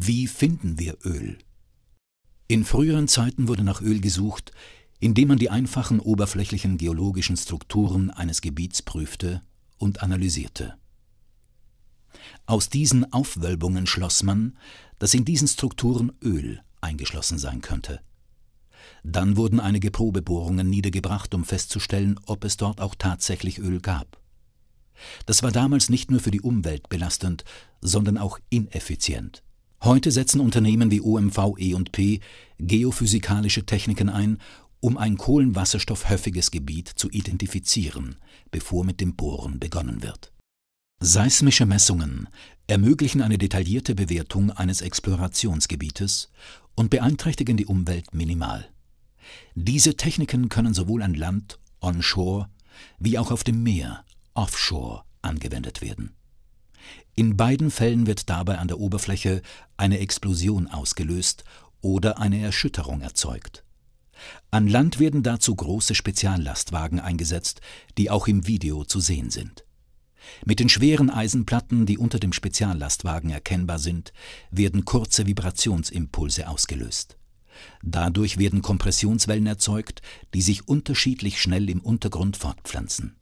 Wie finden wir Öl? In früheren Zeiten wurde nach Öl gesucht, indem man die einfachen oberflächlichen geologischen Strukturen eines Gebiets prüfte und analysierte. Aus diesen Aufwölbungen schloss man, dass in diesen Strukturen Öl eingeschlossen sein könnte. Dann wurden einige Probebohrungen niedergebracht, um festzustellen, ob es dort auch tatsächlich Öl gab. Das war damals nicht nur für die Umwelt belastend, sondern auch ineffizient. Heute setzen Unternehmen wie OMV E&P geophysikalische Techniken ein, um ein kohlenwasserstoffhöffiges Gebiet zu identifizieren, bevor mit dem Bohren begonnen wird. Seismische Messungen ermöglichen eine detaillierte Bewertung eines Explorationsgebietes und beeinträchtigen die Umwelt minimal. Diese Techniken können sowohl an Land, onshore, wie auch auf dem Meer, offshore, angewendet werden. In beiden Fällen wird dabei an der Oberfläche eine Explosion ausgelöst oder eine Erschütterung erzeugt. An Land werden dazu große Speziallastwagen eingesetzt, die auch im Video zu sehen sind. Mit den schweren Eisenplatten, die unter dem Speziallastwagen erkennbar sind, werden kurze Vibrationsimpulse ausgelöst. Dadurch werden Kompressionswellen erzeugt, die sich unterschiedlich schnell im Untergrund fortpflanzen.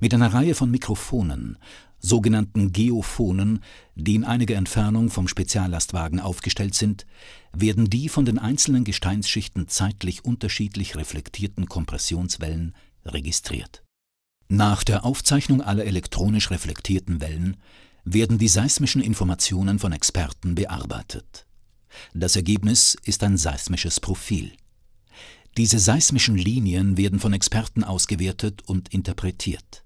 Mit einer Reihe von Mikrofonen sogenannten Geophonen, die in einiger Entfernung vom Speziallastwagen aufgestellt sind, werden die von den einzelnen Gesteinsschichten zeitlich unterschiedlich reflektierten Kompressionswellen registriert. Nach der Aufzeichnung aller elektronisch reflektierten Wellen werden die seismischen Informationen von Experten bearbeitet. Das Ergebnis ist ein seismisches Profil. Diese seismischen Linien werden von Experten ausgewertet und interpretiert.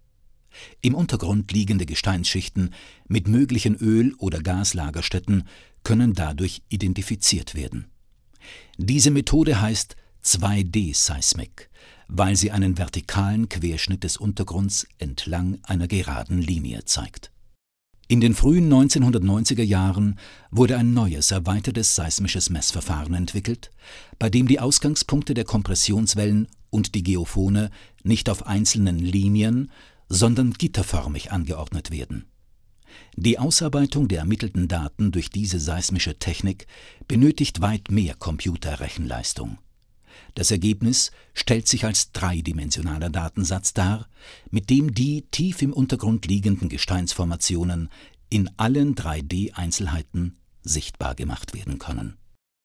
Im Untergrund liegende Gesteinsschichten mit möglichen Öl- oder Gaslagerstätten können dadurch identifiziert werden. Diese Methode heißt 2 d seismic weil sie einen vertikalen Querschnitt des Untergrunds entlang einer geraden Linie zeigt. In den frühen 1990er Jahren wurde ein neues, erweitertes seismisches Messverfahren entwickelt, bei dem die Ausgangspunkte der Kompressionswellen und die Geophone nicht auf einzelnen Linien, sondern gitterförmig angeordnet werden. Die Ausarbeitung der ermittelten Daten durch diese seismische Technik benötigt weit mehr Computerrechenleistung. Das Ergebnis stellt sich als dreidimensionaler Datensatz dar, mit dem die tief im Untergrund liegenden Gesteinsformationen in allen 3D-Einzelheiten sichtbar gemacht werden können